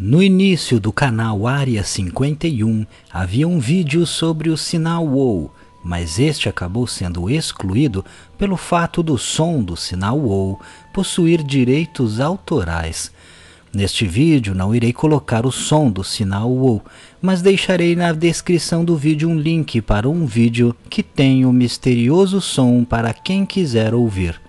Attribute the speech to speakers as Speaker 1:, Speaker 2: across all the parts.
Speaker 1: No início do canal Área 51 havia um vídeo sobre o sinal WOW, mas este acabou sendo excluído pelo fato do som do sinal WOW possuir direitos autorais. Neste vídeo não irei colocar o som do sinal WOW, mas deixarei na descrição do vídeo um link para um vídeo que tem o um misterioso som para quem quiser ouvir.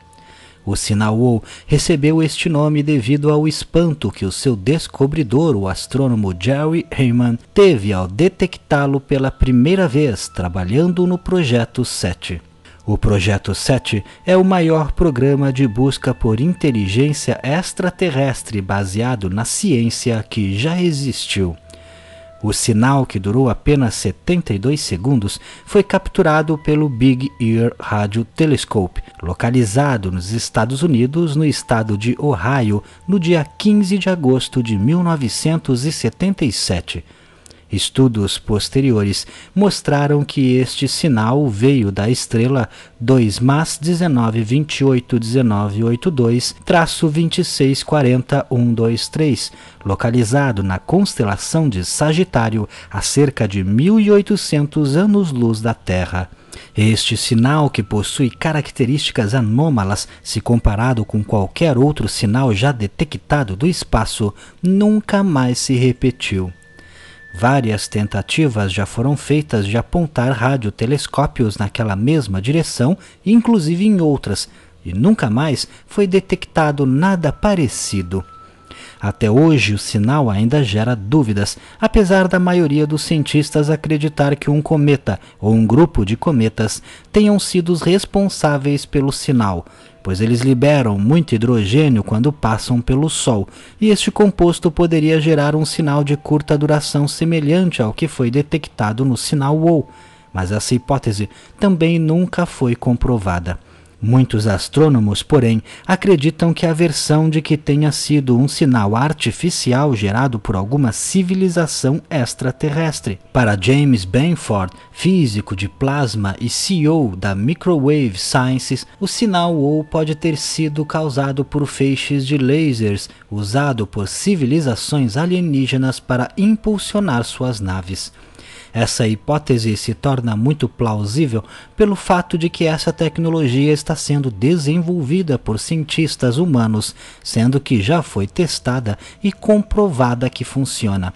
Speaker 1: O Sinauô recebeu este nome devido ao espanto que o seu descobridor, o astrônomo Jerry Heyman, teve ao detectá-lo pela primeira vez trabalhando no Projeto 7. O Projeto 7 é o maior programa de busca por inteligência extraterrestre baseado na ciência que já existiu. O sinal, que durou apenas 72 segundos, foi capturado pelo Big Ear Radio Telescope, localizado nos Estados Unidos, no estado de Ohio, no dia 15 de agosto de 1977. Estudos posteriores mostraram que este sinal veio da estrela 2 MAS 19281982 1982 localizado na constelação de Sagitário, a cerca de 1800 anos-luz da Terra. Este sinal, que possui características anômalas se comparado com qualquer outro sinal já detectado do espaço, nunca mais se repetiu. Várias tentativas já foram feitas de apontar radiotelescópios naquela mesma direção, inclusive em outras, e nunca mais foi detectado nada parecido. Até hoje, o sinal ainda gera dúvidas, apesar da maioria dos cientistas acreditar que um cometa ou um grupo de cometas tenham sido os responsáveis pelo sinal, pois eles liberam muito hidrogênio quando passam pelo Sol, e este composto poderia gerar um sinal de curta duração semelhante ao que foi detectado no sinal WOW, mas essa hipótese também nunca foi comprovada. Muitos astrônomos, porém, acreditam que a versão de que tenha sido um sinal artificial gerado por alguma civilização extraterrestre. Para James Benford, físico de plasma e CEO da Microwave Sciences, o sinal ou pode ter sido causado por feixes de lasers usado por civilizações alienígenas para impulsionar suas naves. Essa hipótese se torna muito plausível pelo fato de que essa tecnologia está sendo desenvolvida por cientistas humanos, sendo que já foi testada e comprovada que funciona.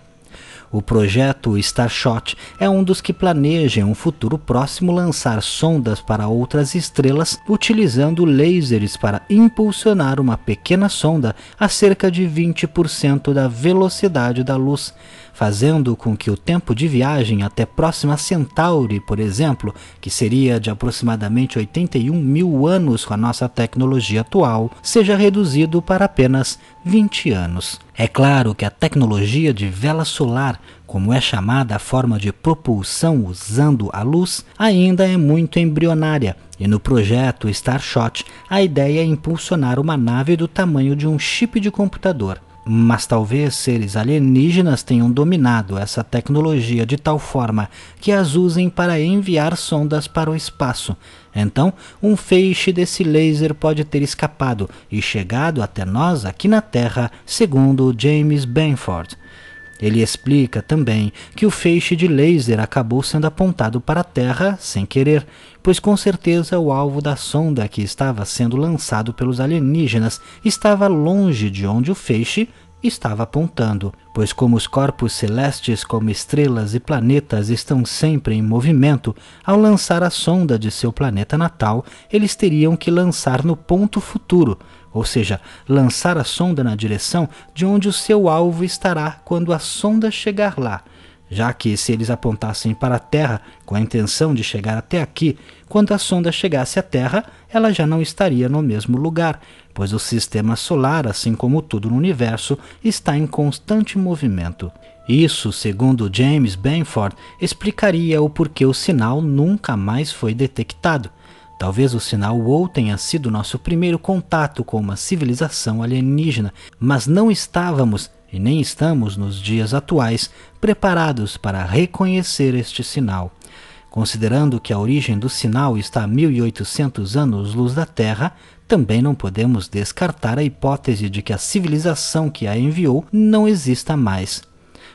Speaker 1: O projeto Starshot é um dos que planeja em um futuro próximo lançar sondas para outras estrelas utilizando lasers para impulsionar uma pequena sonda a cerca de 20% da velocidade da luz, fazendo com que o tempo de viagem até próxima Centauri, por exemplo, que seria de aproximadamente 81 mil anos com a nossa tecnologia atual, seja reduzido para apenas 20 anos. É claro que a tecnologia de vela solar, como é chamada a forma de propulsão usando a luz, ainda é muito embrionária, e no projeto Starshot a ideia é impulsionar uma nave do tamanho de um chip de computador. Mas talvez seres alienígenas tenham dominado essa tecnologia de tal forma que as usem para enviar sondas para o espaço. Então, um feixe desse laser pode ter escapado e chegado até nós aqui na Terra, segundo James Benford, ele explica também que o feixe de laser acabou sendo apontado para a Terra sem querer, pois com certeza o alvo da sonda que estava sendo lançado pelos alienígenas estava longe de onde o feixe estava apontando, pois, como os corpos celestes, como estrelas e planetas, estão sempre em movimento, ao lançar a sonda de seu planeta natal, eles teriam que lançar no ponto futuro, ou seja, lançar a sonda na direção de onde o seu alvo estará quando a sonda chegar lá já que se eles apontassem para a Terra com a intenção de chegar até aqui, quando a sonda chegasse à Terra, ela já não estaria no mesmo lugar, pois o sistema solar, assim como tudo no universo, está em constante movimento. Isso, segundo James Benford, explicaria o porquê o sinal nunca mais foi detectado. Talvez o sinal WOW tenha sido nosso primeiro contato com uma civilização alienígena, mas não estávamos e nem estamos, nos dias atuais, preparados para reconhecer este sinal. Considerando que a origem do sinal está a 1800 anos-luz da Terra, também não podemos descartar a hipótese de que a civilização que a enviou não exista mais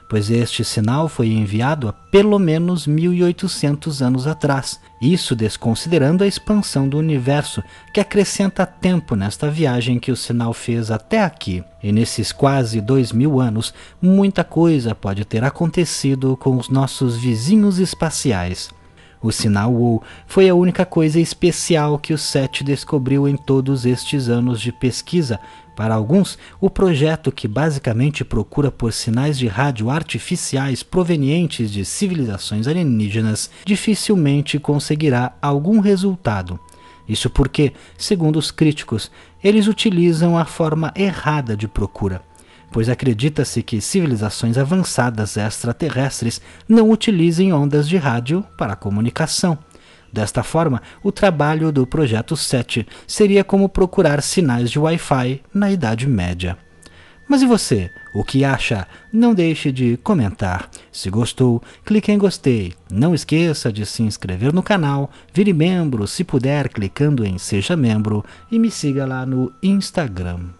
Speaker 1: pois este sinal foi enviado há pelo menos 1800 anos atrás, isso desconsiderando a expansão do universo, que acrescenta tempo nesta viagem que o sinal fez até aqui. E nesses quase dois mil anos, muita coisa pode ter acontecido com os nossos vizinhos espaciais. O sinal WoW foi a única coisa especial que o SET descobriu em todos estes anos de pesquisa. Para alguns, o projeto que basicamente procura por sinais de rádio artificiais provenientes de civilizações alienígenas dificilmente conseguirá algum resultado. Isso porque, segundo os críticos, eles utilizam a forma errada de procura pois acredita-se que civilizações avançadas extraterrestres não utilizem ondas de rádio para comunicação. Desta forma, o trabalho do Projeto 7 seria como procurar sinais de Wi-Fi na Idade Média. Mas e você? O que acha? Não deixe de comentar. Se gostou, clique em gostei. Não esqueça de se inscrever no canal, vire membro se puder clicando em seja membro e me siga lá no Instagram.